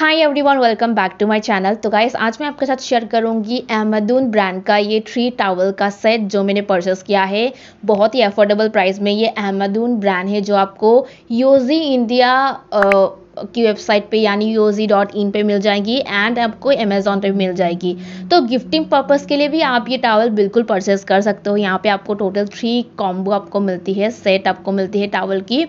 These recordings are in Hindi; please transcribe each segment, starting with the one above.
hi everyone welcome back to my channel तो गाइस आज मैं आपके साथ शेयर करूंगी अहमदून ब्रांड का ये थ्री टावल का सेट जो मैंने परचेस किया है बहुत ही अफोर्डेबल प्राइस में ये अहमदून ब्रांड है जो आपको योजी इंडिया की वेबसाइट पे यानी यूजी डॉट इन पर मिल जाएगी एंड आपको अमेजोन पे मिल जाएगी तो गिफ्टिंग पर्पज़ के लिए भी आप ये टावल बिल्कुल परचेज कर सकते हो यहाँ पे आपको टोटल थ्री कॉम्बो आपको मिलती है सेट आपको मिलती है टावल की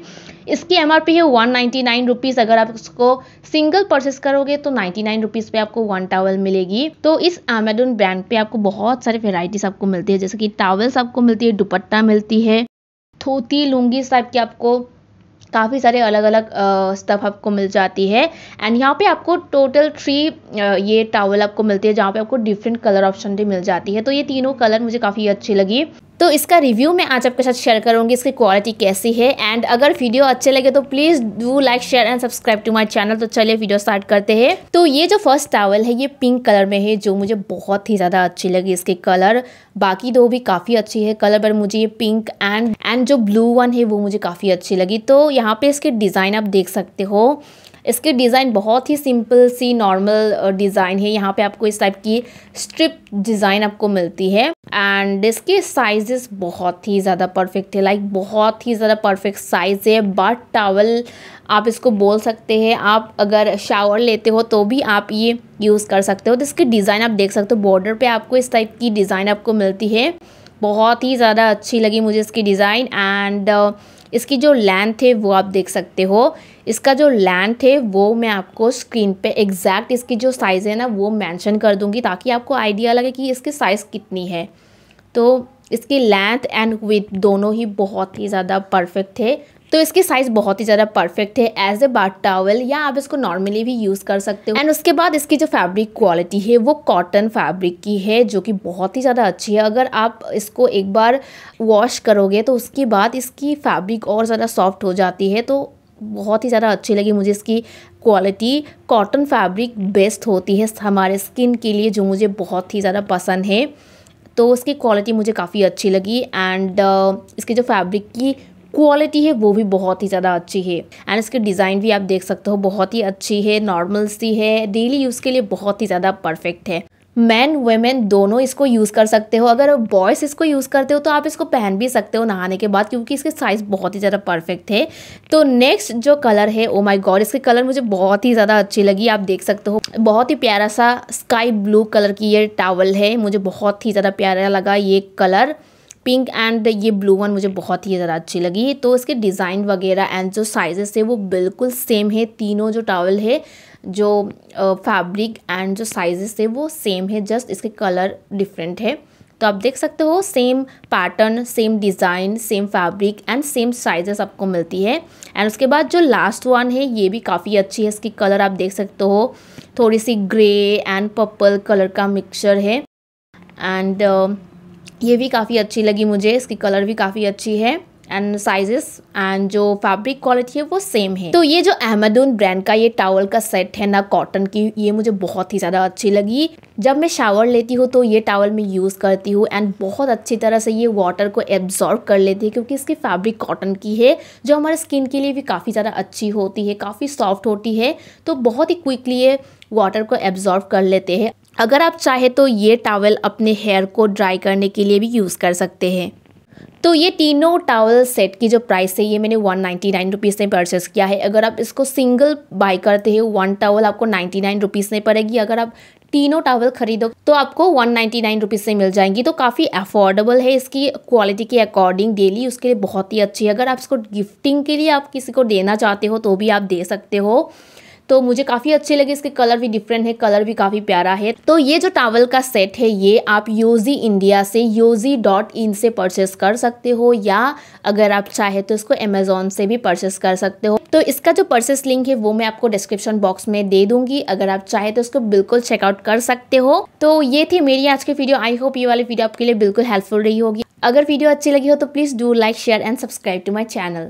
इसकी एम है वन नाइन्टी अगर आप इसको सिंगल परचेस करोगे तो नाइन्टी नाइन रुपीज़ आपको वन टावल मिलेगी तो इस अमेजोन ब्रांड पे आपको बहुत सारे वेराइटीज़ आपको मिलती है जैसे कि टावल्स आपको मिलती है दुपट्टा मिलती है थोती लुंगी टाइप की आपको काफ़ी सारे अलग अलग स्टफ आपको मिल जाती है एंड यहाँ पे आपको टोटल थ्री ये टावल आपको मिलती है जहाँ पे आपको डिफरेंट कलर ऑप्शन भी मिल जाती है तो ये तीनों कलर मुझे काफ़ी अच्छी लगी तो इसका रिव्यू मैं आज आपके साथ शेयर करूँगी इसकी क्वालिटी कैसी है एंड अगर वीडियो अच्छे लगे तो please do like share and subscribe to my channel तो चलिए वीडियो स्टार्ट करते हैं तो ये जो फर्स्ट टावल है ये पिंक कलर में है जो मुझे बहुत ही ज़्यादा अच्छी लगी इसके कलर बाकी दो भी काफ़ी अच्छी है कलर पर मुझे ये पिंक एंड एंड जो ब्लू वन है वो मुझे काफ़ी अच्छी लगी तो यहाँ पे इसके डिज़ाइन आप देख सकते हो इसके डिज़ाइन बहुत ही सिंपल सी नॉर्मल डिज़ाइन है यहाँ पे आपको इस टाइप की स्ट्रिप डिज़ाइन आपको मिलती है एंड इसके साइजेस बहुत ही ज़्यादा परफेक्ट है लाइक बहुत ही ज़्यादा परफेक्ट साइज़ है बाट टावल आप इसको बोल सकते हैं आप अगर शावर लेते हो तो भी आप ये यूज़ कर सकते हो तो इसके डिज़ाइन आप देख सकते हो बॉर्डर पर आपको इस टाइप की डिज़ाइन आपको मिलती है बहुत ही ज़्यादा अच्छी लगी मुझे इसकी डिज़ाइन एंड uh, इसकी जो लेंथ है वो आप देख सकते हो इसका जो लेंथ है वो मैं आपको स्क्रीन पे एग्जैक्ट इसकी जो साइज़ है ना वो मेंशन कर दूंगी ताकि आपको आइडिया लगे कि इसकी साइज़ कितनी है तो इसकी लेंथ एंड विथ दोनों ही बहुत ही ज़्यादा परफेक्ट थे तो इसकी साइज़ बहुत ही ज़्यादा परफेक्ट है एज ए बाथ टावल या आप इसको नॉर्मली भी यूज़ कर सकते हो एंड उसके बाद इसकी जो फैब्रिक क्वालिटी है वो कॉटन फैब्रिक की है जो कि बहुत ही ज़्यादा अच्छी है अगर आप इसको एक बार वॉश करोगे तो उसके बाद इसकी फैब्रिक और ज़्यादा सॉफ्ट हो जाती है तो बहुत ही ज़्यादा अच्छी लगी मुझे इसकी क्वालिटी कॉटन फैब्रिक बेस्ट होती है हमारे स्किन के लिए जो मुझे बहुत ही ज़्यादा पसंद है तो उसकी क्वालिटी मुझे काफ़ी अच्छी लगी एंड uh, इसकी जो फैब्रिक की क्वालिटी है वो भी बहुत ही ज़्यादा अच्छी है एंड इसकी डिज़ाइन भी आप देख सकते हो बहुत ही अच्छी है नॉर्मल सी है डेली यूज़ के लिए बहुत ही ज़्यादा परफेक्ट है मैन वेमेन दोनों इसको यूज़ कर सकते हो अगर बॉयज़ इसको यूज़ करते हो तो आप इसको पहन भी सकते हो नहाने के बाद क्योंकि इसके साइज़ बहुत ही ज़्यादा परफेक्ट है तो नेक्स्ट जो कलर है ओ माय गॉड इसके कलर मुझे बहुत ही ज़्यादा अच्छी लगी आप देख सकते हो बहुत ही प्यारा सा स्काई ब्लू कलर की ये टावल है मुझे बहुत ही ज़्यादा प्यारा लगा ये कलर पिंक एंड ये ब्लू वन मुझे बहुत ही ज़्यादा अच्छी लगी तो इसके डिज़ाइन वगैरह एंड जो साइजेस है वो बिल्कुल सेम है तीनों जो टॉवल है जो फैब्रिक एंड जो साइजेस है वो सेम है जस्ट इसके कलर डिफरेंट है तो आप देख सकते हो same pattern same design same fabric and same sizes आपको मिलती है एंड उसके बाद जो लास्ट वन है ये भी काफ़ी अच्छी है इसकी कलर आप देख सकते हो थोड़ी सी ग्रे एंड पर्पल कलर का मिक्सचर है एंड uh, ये भी काफ़ी अच्छी लगी मुझे इसकी कलर भी काफ़ी अच्छी है एंड साइजेस एंड जो फैब्रिक क्वालिटी है वो सेम है तो ये जो अहमदून ब्रांड का ये टावल का सेट है ना कॉटन की ये मुझे बहुत ही ज़्यादा अच्छी लगी जब मैं शावर लेती हूँ तो ये टावल मैं यूज़ करती हूँ एंड बहुत अच्छी तरह से ये वाटर को एब्जॉर्ब कर लेती है क्योंकि इसकी फैब्रिक कॉटन की है जो हमारे स्किन के लिए भी काफ़ी ज़्यादा अच्छी होती है काफ़ी सॉफ्ट होती है तो बहुत ही क्विकली ये वाटर को एब्जॉर्ब कर लेते हैं अगर आप चाहे तो ये टावल अपने हेयर को ड्राई करने के लिए भी यूज़ कर सकते हैं तो ये तीनों टावल सेट की जो प्राइस है ये मैंने वन नाइन्टी नाइन रुपीज़ में परचेस किया है अगर आप इसको सिंगल बाय करते हैं वन टावल आपको नाइन्टी नाइन रुपीज़ में पड़ेगी अगर आप तीनों टावल खरीदो तो आपको वन नाइन्टी नाइन रुपीज़ से मिल जाएंगी तो काफ़ी अफोर्डेबल है इसकी क्वालिटी के अकॉर्डिंग डेली उसके लिए बहुत ही अच्छी है अगर आप इसको गिफ्टिंग के लिए आप किसी को देना चाहते हो तो भी आप दे सकते हो तो मुझे काफ़ी अच्छे लगे इसके कलर भी डिफरेंट है कलर भी काफ़ी प्यारा है तो ये जो टावल का सेट है ये आप योजी इंडिया से योजी डॉट इन से परचेस कर सकते हो या अगर आप चाहे तो इसको अमेजोन से भी परचेस कर सकते हो तो इसका जो परचेस लिंक है वो मैं आपको डिस्क्रिप्शन बॉक्स में दे दूंगी अगर आप चाहे तो इसको बिल्कुल चेकआउट कर सकते हो तो ये थी मेरी आज की वीडियो आई होप ये वाली वीडियो आपके लिए बिल्कुल हेल्पफुल रही होगी अगर वीडियो अच्छी लगी हो तो please do like share and subscribe to my channel